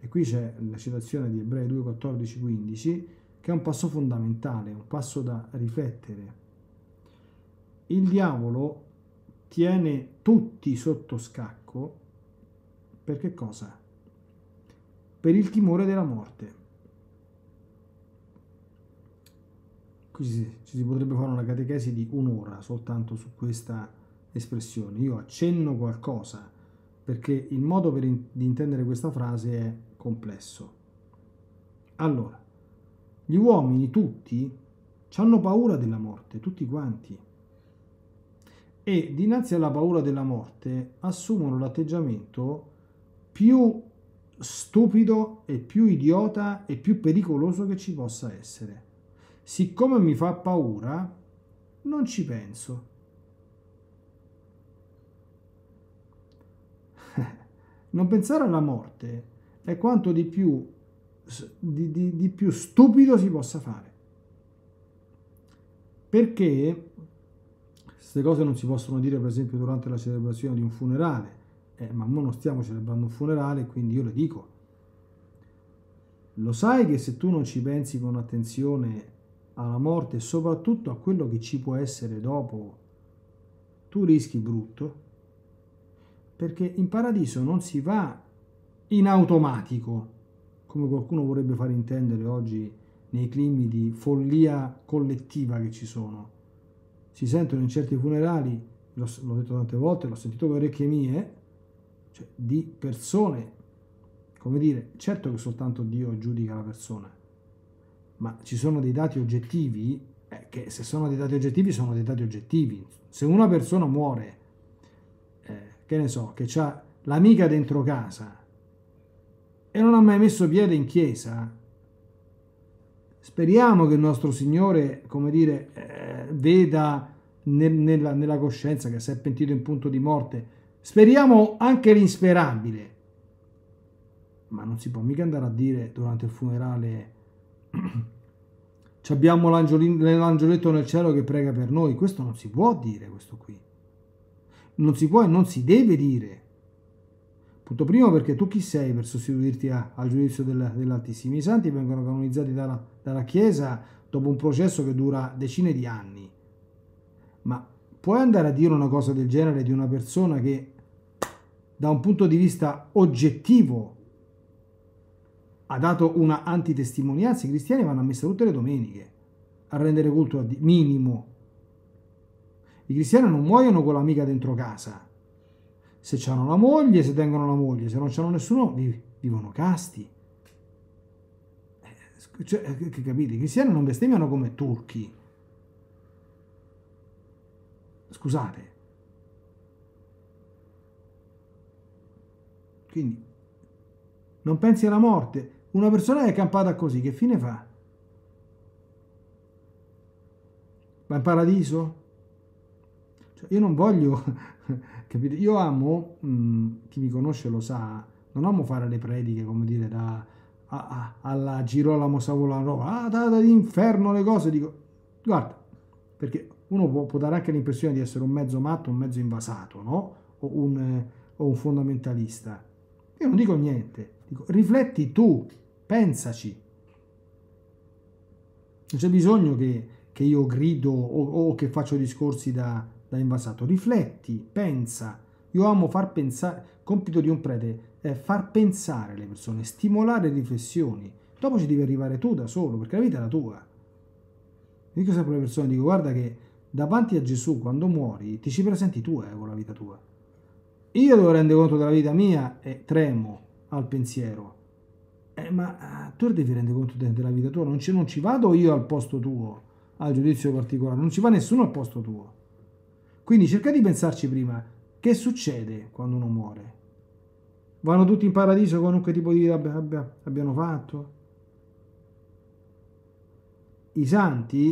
E qui c'è la citazione di Ebrei 214 15, che è un passo fondamentale, un passo da riflettere. Il diavolo tiene tutti sotto scacco per che cosa? Per il timore della morte. Così ci si potrebbe fare una catechesi di un'ora soltanto su questa espressione. Io accenno qualcosa perché il modo per in- di intendere questa frase è complesso. Allora, gli uomini tutti hanno paura della morte, tutti quanti e dinanzi alla paura della morte assumono l'atteggiamento più stupido e più idiota e più pericoloso che ci possa essere. Siccome mi fa paura, non ci penso. non pensare alla morte è quanto di più, di, di, di più stupido si possa fare. Perché queste cose non si possono dire per esempio durante la celebrazione di un funerale, eh, ma non stiamo celebrando un funerale, quindi io le dico. Lo sai che se tu non ci pensi con attenzione alla morte e soprattutto a quello che ci può essere dopo, tu rischi brutto? Perché in paradiso non si va in automatico, come qualcuno vorrebbe far intendere oggi nei climi di follia collettiva che ci sono si sentono in certi funerali, l'ho, l'ho detto tante volte, l'ho sentito con orecchie mie, cioè di persone, come dire, certo che soltanto Dio giudica la persona, ma ci sono dei dati oggettivi, eh, che se sono dei dati oggettivi sono dei dati oggettivi. Se una persona muore, eh, che ne so, che ha l'amica dentro casa e non ha mai messo piede in chiesa, speriamo che il nostro Signore, come dire, eh, veda nel, nella, nella coscienza che si è pentito in punto di morte. Speriamo anche l'insperabile. Ma non si può mica andare a dire durante il funerale abbiamo l'angioletto nel cielo che prega per noi. Questo non si può dire, questo qui. Non si può e non si deve dire. Punto primo perché tu chi sei per sostituirti a, al giudizio del, dell'Altissimo? santi vengono canonizzati dalla, dalla Chiesa dopo un processo che dura decine di anni. Ma puoi andare a dire una cosa del genere di una persona che da un punto di vista oggettivo ha dato una antitestimonianza, i cristiani vanno a messa tutte le domeniche a rendere culto al minimo. I cristiani non muoiono con l'amica dentro casa. Se hanno la moglie, se tengono la moglie, se non hanno nessuno, vivono casti cioè, eh, che capite, i cristiani non bestemmiano come turchi. Scusate. Quindi, non pensi alla morte. Una persona che è campata così, che fine fa? Va in paradiso? Cioè, io non voglio, capite? Io amo, mh, mm, chi mi conosce lo sa, non amo fare le prediche, come dire, da a, ah, a, ah, alla Girolamo Savonarola, ah, data d'inferno le cose, dico, guarda, perché uno può, può, dare anche l'impressione di essere un mezzo matto, un mezzo invasato, no? O un, eh, o un fondamentalista. Io non dico niente, dico, rifletti tu, pensaci. Non c'è bisogno che, che io grido o, o, che faccio discorsi da, da invasato, rifletti, pensa io amo far pensare, compito di un prete è far pensare le persone, stimolare riflessioni. Dopo ci devi arrivare tu da solo, perché la vita è la tua. Dico sempre alle persone, dico guarda che davanti a Gesù quando muori ti ci presenti tu eh, con la vita tua. Io devo rendere conto della vita mia e tremo al pensiero. Eh, ma ah, tu devi rendere conto della vita tua, non ci, non ci vado io al posto tuo, al giudizio particolare, non ci va nessuno al posto tuo. Quindi cerca di pensarci prima, che succede quando uno muore? Vanno tutti in paradiso qualunque tipo di vita abbia, abbiano fatto? I santi,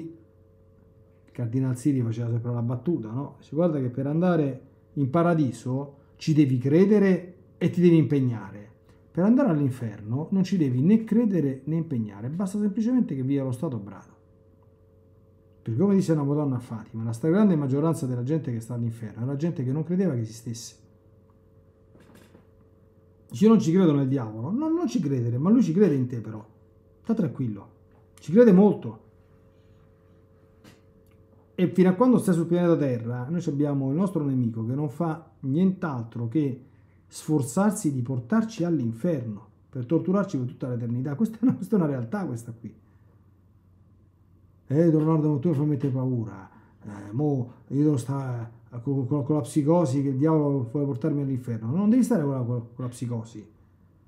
il Cardinal Siri faceva sempre la battuta, no? Si guarda che per andare in paradiso ci devi credere e ti devi impegnare. Per andare all'inferno non ci devi né credere né impegnare, basta semplicemente che via lo stato brado. Perché come disse una Madonna a Fatima, la stragrande maggioranza della gente che sta all'inferno era gente che non credeva che esistesse. Dice, io non ci credo nel diavolo. No, non ci credere, ma lui ci crede in te però. Sta tranquillo. Ci crede molto. E fino a quando stai sul pianeta Terra, noi abbiamo il nostro nemico che non fa nient'altro che sforzarsi di portarci all'inferno per torturarci per tutta l'eternità. Questa questa è una realtà, questa qui eh, Don Leonardo Monturo fai mettere paura, eh, mo io devo stare con, con, con, la psicosi che il diavolo può portarmi all'inferno, non devi stare con la, con la psicosi,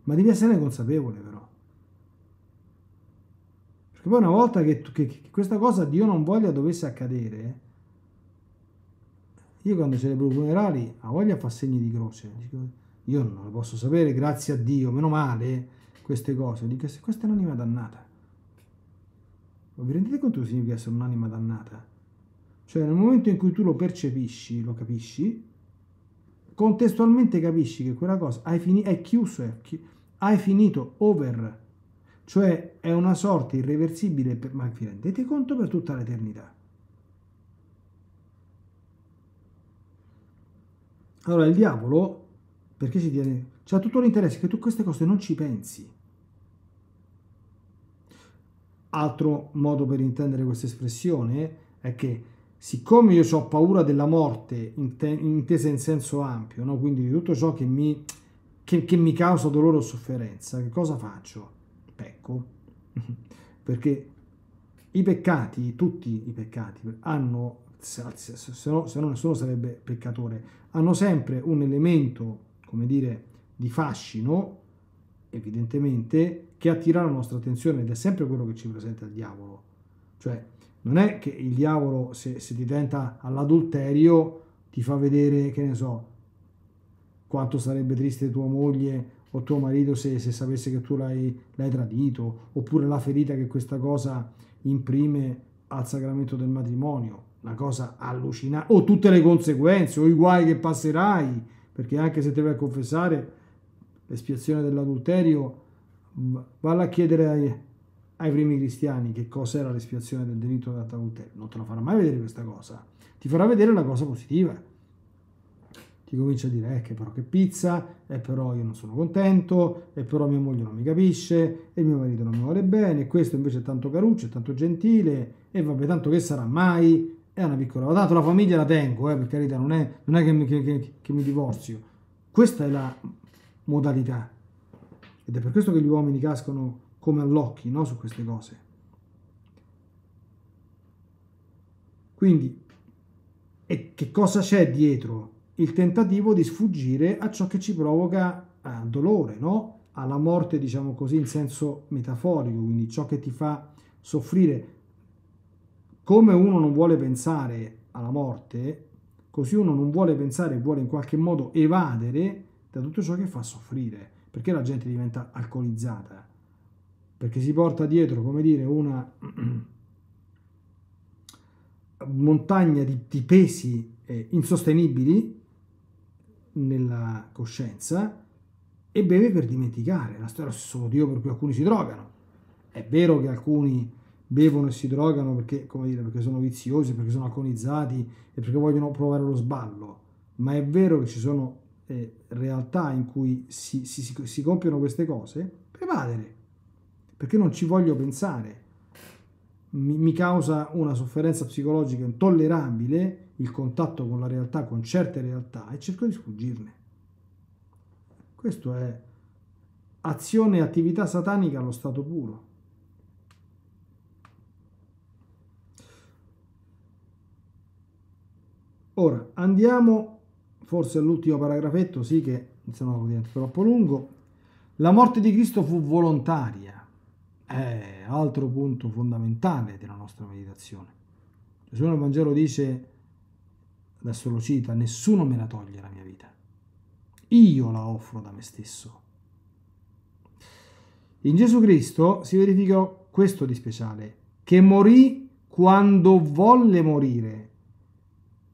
ma devi essere consapevole però. Perché poi una volta che, che, che questa cosa Dio non voglia dovesse accadere, io quando celebro i funerali a voglia fa segni di croce. Io non lo posso sapere, grazie a Dio, meno male, queste cose. Dico, se questa è un'anima dannata. Ma vi rendete conto che significa essere un'anima dannata? Cioè nel momento in cui tu lo percepisci, lo capisci, contestualmente capisci che quella cosa fini- è chiuso, è chi- hai finito, over. Cioè è una sorte irreversibile, per- ma vi rendete conto per tutta l'eternità. Allora il diavolo, perché ci tiene? C'ha tutto l'interesse che tu queste cose non ci pensi. Altro modo per intendere questa espressione è che siccome io ho paura della morte, intesa in senso ampio, no? quindi di tutto ciò che mi, che, che mi causa dolore o sofferenza, che cosa faccio? Pecco. Perché i peccati, tutti i peccati, hanno, se, no, se no nessuno sarebbe peccatore, hanno sempre un elemento, come dire, di fascino, evidentemente, che attira la nostra attenzione ed è sempre quello che ci presenta il diavolo. Cioè, non è che il diavolo, se, se ti tenta all'adulterio, ti fa vedere, che ne so, quanto sarebbe triste tua moglie o tuo marito se, se sapesse che tu l'hai, l'hai tradito, oppure la ferita che questa cosa imprime al sacramento del matrimonio, una cosa allucinante, o tutte le conseguenze, o i guai che passerai, perché anche se te vai a confessare, l'espiazione dell'adulterio valla a chiedere ai, ai primi cristiani che cos'era era l'espiazione del delitto da adulterio, non te la farà mai vedere questa cosa, ti farà vedere la cosa positiva. Ti comincia a dire, eh, che però che pizza, e però io non sono contento, e però mia moglie non mi capisce, e mio marito non mi vuole bene, e questo invece è tanto caruccio, è tanto gentile, e vabbè, tanto che sarà mai, è una piccola... Tanto la famiglia la tengo, eh, per carità, non è, non è che, mi, che, che, che mi divorzio. Questa è la modalità ed è per questo che gli uomini cascono come allocchi no? su queste cose. Quindi, e che cosa c'è dietro? Il tentativo di sfuggire a ciò che ci provoca eh, dolore, no? alla morte, diciamo così, in senso metaforico, quindi ciò che ti fa soffrire. Come uno non vuole pensare alla morte, così uno non vuole pensare, vuole in qualche modo evadere da tutto ciò che fa soffrire perché la gente diventa alcolizzata? Perché si porta dietro, come dire, una montagna di, di pesi eh, insostenibili nella coscienza e beve per dimenticare. La storia è lo stesso motivo per cui alcuni si drogano. È vero che alcuni bevono e si drogano perché, come dire, perché sono viziosi, perché sono alcolizzati e perché vogliono provare lo sballo, ma è vero che ci sono eh, realtà in cui si, si, si compiono queste cose, prevalere, perché non ci voglio pensare. Mi, mi causa una sofferenza psicologica intollerabile il contatto con la realtà, con certe realtà, e cerco di sfuggirne. Questo è azione e attività satanica allo stato puro. Ora andiamo forse l'ultimo paragrafetto, sì che se no diventa troppo lungo. La morte di Cristo fu volontaria, è altro punto fondamentale della nostra meditazione. Gesù nel Vangelo dice, adesso lo cita, nessuno me la toglie la mia vita, io la offro da me stesso. In Gesù Cristo si verificò questo di speciale, che morì quando volle morire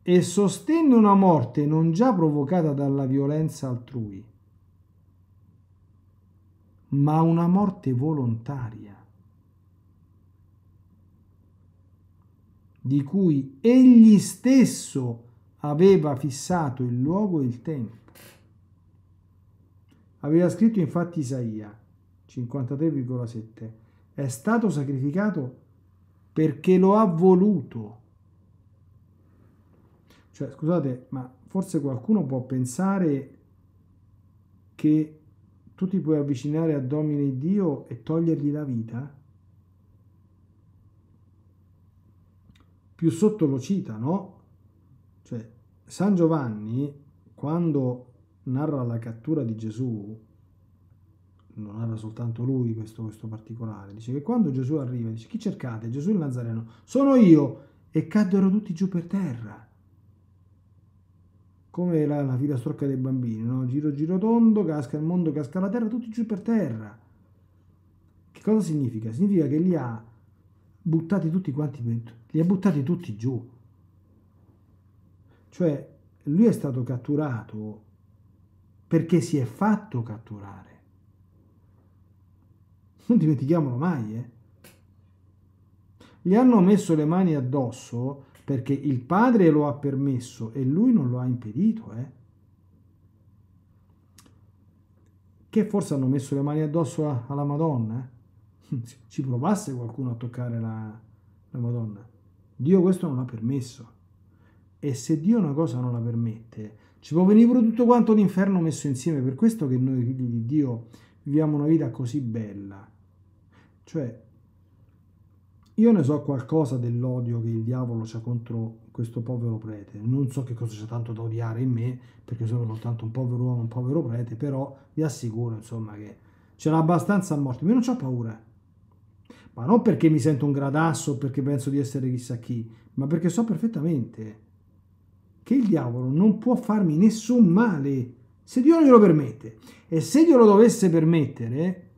e sostenne una morte non già provocata dalla violenza altrui, ma una morte volontaria, di cui egli stesso aveva fissato il luogo e il tempo. Aveva scritto infatti Isaia 53,7, è stato sacrificato perché lo ha voluto cioè, scusate, ma forse qualcuno può pensare che tu ti puoi avvicinare a Domine Dio e togliergli la vita? Più sotto lo cita, no? Cioè, San Giovanni, quando narra la cattura di Gesù, non narra soltanto lui questo, questo particolare, dice che quando Gesù arriva, dice chi cercate? Gesù il Nazareno, sono io! E caddero tutti giù per terra come la, la fila storca dei bambini, no? giro giro tondo, casca il mondo, casca la terra, tutti giù per terra. Che cosa significa? Significa che li ha buttati tutti quanti, li ha buttati tutti giù. Cioè, lui è stato catturato perché si è fatto catturare. Non dimentichiamolo mai, eh. Gli hanno messo le mani addosso perché il Padre lo ha permesso e lui non lo ha impedito, eh? Che forse hanno messo le mani addosso a, alla Madonna, eh? Ci provasse qualcuno a toccare la, la Madonna. Dio questo non l'ha permesso. E se Dio una cosa non la permette, ci può venire pure tutto quanto l'inferno messo insieme. Per questo che noi figli di Dio viviamo una vita così bella. Cioè, io ne so qualcosa dell'odio che il diavolo c'ha contro questo povero prete. Non so che cosa c'è tanto da odiare in me, perché sono soltanto un povero uomo, un povero prete, però vi assicuro, insomma, che c'era abbastanza a morte. Io non ho paura. Ma non perché mi sento un gradasso o perché penso di essere chissà chi, ma perché so perfettamente che il diavolo non può farmi nessun male se Dio non glielo permette. E se glielo dovesse permettere,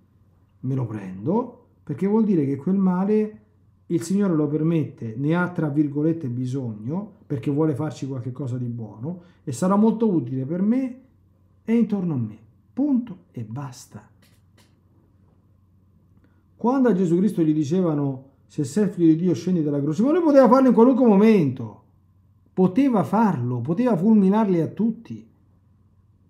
me lo prendo, perché vuol dire che quel male il Signore lo permette, ne ha tra virgolette bisogno, perché vuole farci qualcosa di buono, e sarà molto utile per me e intorno a me. Punto e basta. Quando a Gesù Cristo gli dicevano, se sei figlio di Dio scendi dalla croce, ma lui poteva farlo in qualunque momento, poteva farlo, poteva fulminarli a tutti,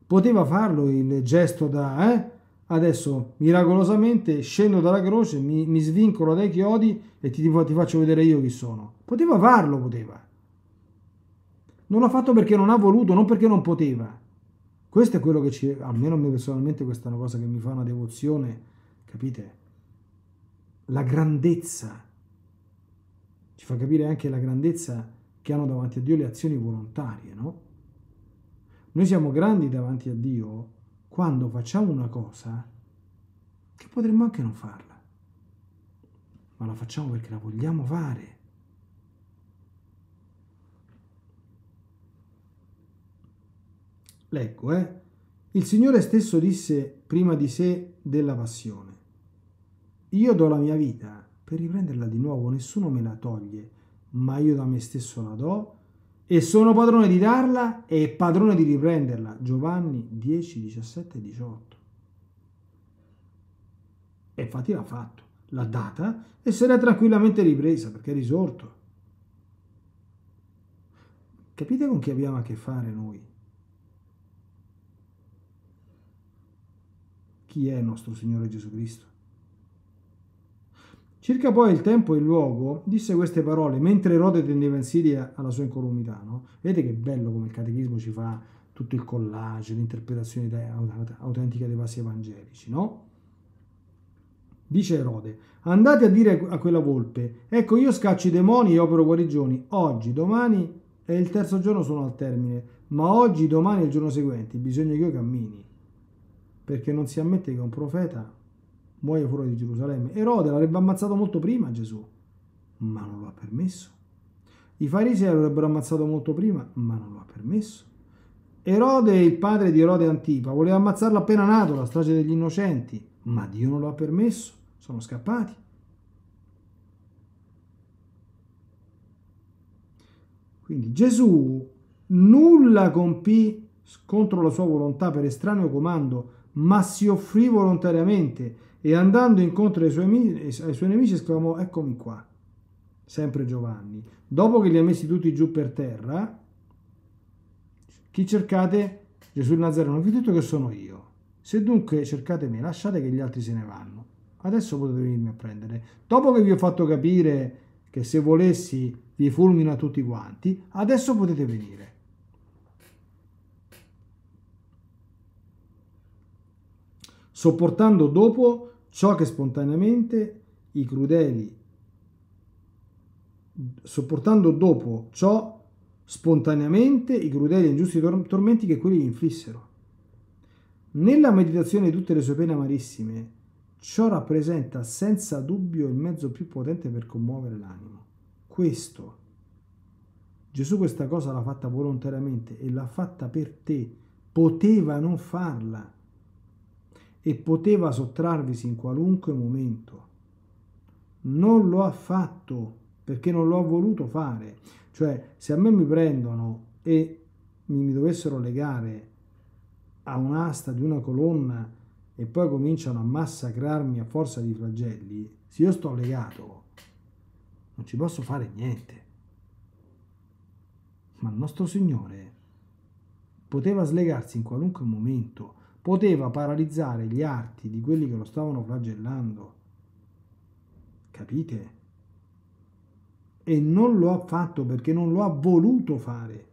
poteva farlo il gesto da... Eh? adesso miracolosamente scendo dalla croce, mi, mi svincolo dai chiodi e ti, ti, faccio vedere io chi sono. Poteva farlo, poteva. Non l'ha fatto perché non ha voluto, non perché non poteva. Questo è quello che ci, almeno a me personalmente, questa è una cosa che mi fa una devozione, capite? La grandezza. Ci fa capire anche la grandezza che hanno davanti a Dio le azioni volontarie, no? Noi siamo grandi davanti a Dio quando facciamo una cosa che potremmo anche non farla, ma la facciamo perché la vogliamo fare. Leggo, eh. Il Signore stesso disse prima di sé della passione, io do la mia vita per riprenderla di nuovo, nessuno me la toglie, ma io da me stesso la do e sono padrone di darla e padrone di riprenderla. Giovanni 10, 17 18. E infatti l'ha fatto, l'ha data e se l'è tranquillamente ripresa perché è risorto. Capite con chi abbiamo a che fare noi? Chi è il nostro Signore Gesù Cristo? Circa poi il tempo e il luogo, disse queste parole mentre Erode tendeva in Siria alla sua incolumità. No? Vedete che bello come il catechismo ci fa tutto il collage, l'interpretazione autentica dei passi evangelici, no? Dice Erode, andate a dire a quella volpe, ecco io scaccio i demoni e opero guarigioni, oggi, domani e il terzo giorno sono al termine, ma oggi, domani e il giorno seguente bisogna che io cammini, perché non si ammette che un profeta muoia fuori di Gerusalemme. Erode l'avrebbe ammazzato molto prima Gesù, ma non lo ha permesso. I farisei l'avrebbero ammazzato molto prima, ma non lo ha permesso. Erode, il padre di Erode Antipa, voleva ammazzarlo appena nato, la strage degli innocenti, ma Dio non lo ha permesso, sono scappati. Quindi Gesù nulla compì contro la sua volontà per estraneo comando, ma si offrì volontariamente e andando incontro ai suoi, ai suoi nemici esclamò eccomi qua, sempre Giovanni. Dopo che li ha messi tutti giù per terra, chi cercate? Gesù il Nazareno, vi ho detto che sono io. Se dunque cercate me, lasciate che gli altri se ne vanno. Adesso potete venirmi a prendere. Dopo che vi ho fatto capire che se volessi vi fulmina tutti quanti, adesso potete venire. Sopportando dopo Ciò che spontaneamente i crudeli, sopportando dopo ciò spontaneamente i crudeli e ingiusti tormenti che quelli gli inflissero. Nella meditazione di tutte le sue pene amarissime, ciò rappresenta senza dubbio il mezzo più potente per commuovere l'animo. Questo, Gesù questa cosa l'ha fatta volontariamente e l'ha fatta per te, poteva non farla e poteva sottrarvisi in qualunque momento. Non lo ha fatto perché non lo ha voluto fare. Cioè, se a me mi prendono e mi, mi dovessero legare a un'asta di una colonna e poi cominciano a massacrarmi a forza di flagelli, se io sto legato non ci posso fare niente. Ma il nostro Signore poteva slegarsi in qualunque momento poteva paralizzare gli arti di quelli che lo stavano flagellando. Capite? E non lo ha fatto perché non lo ha voluto fare.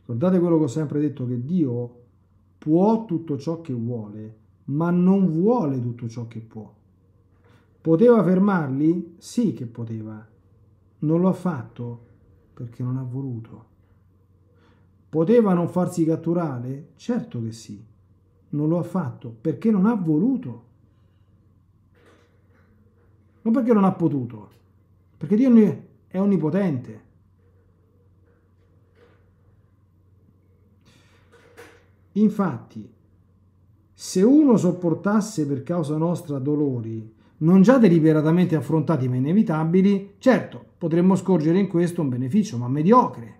Ricordate quello che ho sempre detto, che Dio può tutto ciò che vuole, ma non vuole tutto ciò che può. Poteva fermarli? Sì che poteva. Non lo ha fatto perché non ha voluto. Poteva non farsi catturare? Certo che sì. Non lo ha fatto perché non ha voluto. Non perché non ha potuto. Perché Dio è onnipotente. Infatti, se uno sopportasse per causa nostra dolori, non già deliberatamente affrontati ma inevitabili, certo, potremmo scorgere in questo un beneficio, ma mediocre.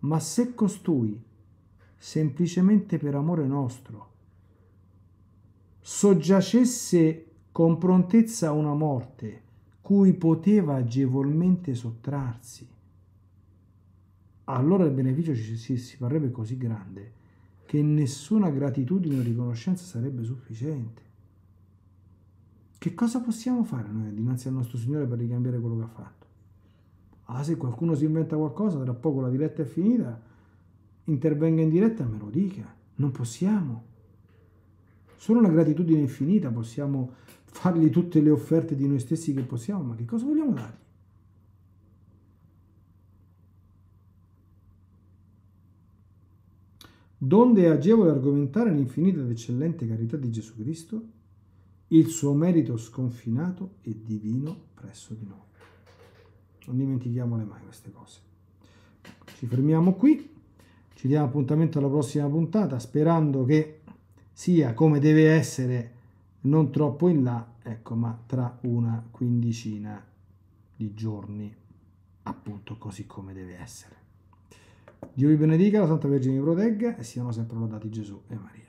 Ma se costui, semplicemente per amore nostro, soggiacesse con prontezza a una morte cui poteva agevolmente sottrarsi, allora il beneficio ci, si, si farebbe così grande che nessuna gratitudine o riconoscenza sarebbe sufficiente. Che cosa possiamo fare noi dinanzi al nostro Signore per ricambiare quello che ha fatto? Ah, se qualcuno si inventa qualcosa, tra poco la diretta è finita, intervenga in diretta e me lo dica. Non possiamo. Solo una gratitudine infinita possiamo fargli tutte le offerte di noi stessi che possiamo, ma che cosa vogliamo dargli? donde è agevole argomentare l'infinita ed eccellente carità di Gesù Cristo, il suo merito sconfinato e divino presso di noi. Non dimentichiamole mai queste cose. Ci fermiamo qui, ci diamo appuntamento alla prossima puntata, sperando che sia come deve essere, non troppo in là, ecco, ma tra una quindicina di giorni, appunto così come deve essere. Dio vi benedica, la Santa Vergine vi protegga e siano sempre lodati Gesù e Maria.